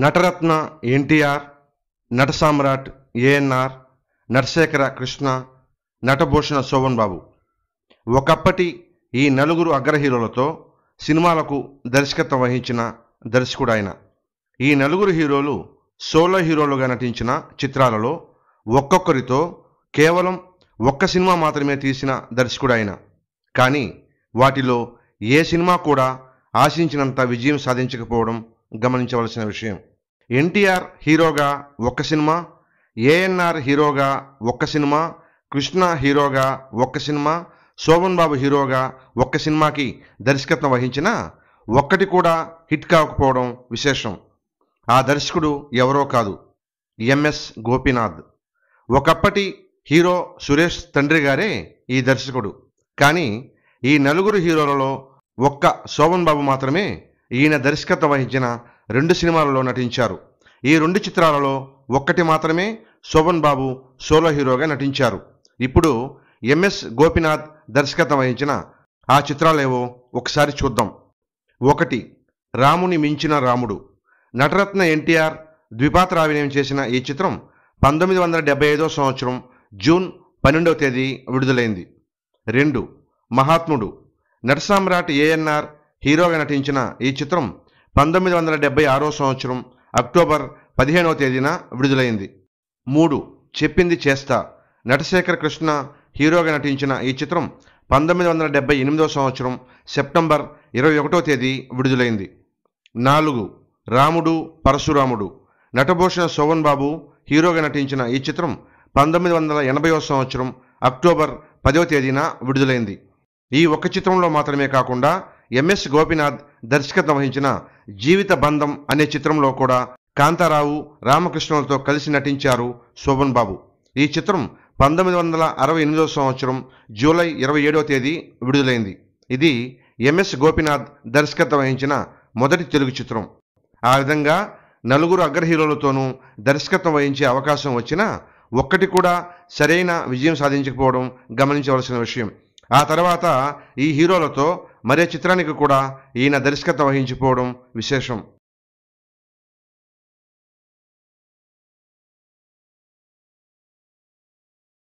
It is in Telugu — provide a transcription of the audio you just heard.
నటరత్న ఎన్టీఆర్ నట సామ్రాట్ ఏఎన్ఆర్ నటశేఖర కృష్ణ నటభూషణ శోభన్ బాబు ఒకప్పటి ఈ నలుగురు అగ్ర హీరోలతో సినిమాలకు దర్శకత్వం వహించిన దర్శకుడు ఆయన ఈ నలుగురు హీరోలు సోలో హీరోలుగా నటించిన చిత్రాలలో ఒక్కొక్కరితో కేవలం ఒక్క సినిమా మాత్రమే తీసిన దర్శకుడు ఆయన కానీ వాటిలో ఏ సినిమా కూడా ఆశించినంత విజయం సాధించకపోవడం గమనించవలసిన విషయం ఎన్టీఆర్ హీరోగా ఒక్క సినిమా ఏఎన్ఆర్ హీరోగా ఒక్క సినిమా కృష్ణ హీరోగా ఒక్క సినిమా శోభన్ బాబు హీరోగా ఒక్క సినిమాకి దర్శకత్వం వహించిన ఒక్కటి కూడా హిట్ కాకపోవడం విశేషం ఆ దర్శకుడు ఎవరో కాదు ఎంఎస్ గోపీనాథ్ ఒకప్పటి హీరో సురేష్ తండ్రి గారే ఈ దర్శకుడు కానీ ఈ నలుగురు హీరోలలో ఒక్క శోభన్ బాబు మాత్రమే ఈయన దర్శకత్వం వహించిన రెండు సినిమాలలో నటించారు ఈ రెండు చిత్రాలలో ఒక్కటి మాత్రమే శోభన్ బాబు సోలో హీరోగా నటించారు ఇప్పుడు ఎంఎస్ గోపినాథ్ దర్శకత్వం వహించిన ఆ చిత్రాలేవో ఒకసారి చూద్దాం ఒకటి రాముని మించిన రాముడు నటరత్న ఎన్టీఆర్ ద్విపాత్ర అభినయం చేసిన ఈ చిత్రం పంతొమ్మిది వందల డెబ్బై ఐదో సంవత్సరం జూన్ పన్నెండవ తేదీ విడుదలైంది రెండు మహాత్ముడు నటసామ్రాట్ ఏఎన్ఆర్ హీరోగా నటించిన ఈ చిత్రం పంతొమ్మిది వందల డెబ్బై ఆరో సంవత్సరం అక్టోబర్ పదిహేనవ తేదీన విడుదలైంది మూడు చెప్పింది చేస్తా నటశేఖర్ కృష్ణ హీరోగా నటించిన ఈ చిత్రం పంతొమ్మిది వందల డెబ్బై ఎనిమిదో సంవత్సరం సెప్టెంబర్ ఇరవై ఒకటో తేదీ విడుదలైంది నాలుగు రాముడు పరశురాముడు నటభూషణ శోభన్ బాబు హీరోగా నటించిన ఈ చిత్రం పంతొమ్మిది వందల ఎనభైవ సంవత్సరం అక్టోబర్ పదవ తేదీన విడుదలైంది ఈ ఒక్క చిత్రంలో మాత్రమే కాకుండా ఎంఎస్ గోపినాథ్ దర్శకత్వం వహించిన జీవిత బంధం అనే చిత్రంలో కూడా కాంతారావు రామకృష్ణులతో కలిసి నటించారు శోభన్ బాబు ఈ చిత్రం పంతొమ్మిది వందల అరవై ఎనిమిదవ సంవత్సరం జూలై ఇరవై ఏడవ తేదీ విడుదలైంది ఇది ఎంఎస్ గోపినాథ్ దర్శకత్వం వహించిన మొదటి తెలుగు చిత్రం ఆ విధంగా నలుగురు అగ్ర హీరోలతోనూ దర్శకత్వం వహించే అవకాశం వచ్చిన ఒక్కటి కూడా సరైన విజయం సాధించకపోవడం గమనించవలసిన విషయం ఆ తర్వాత ఈ హీరోలతో మరే చిత్రానికి కూడా ఈయన దర్శకత్వం వహించిపోవడం విశేషం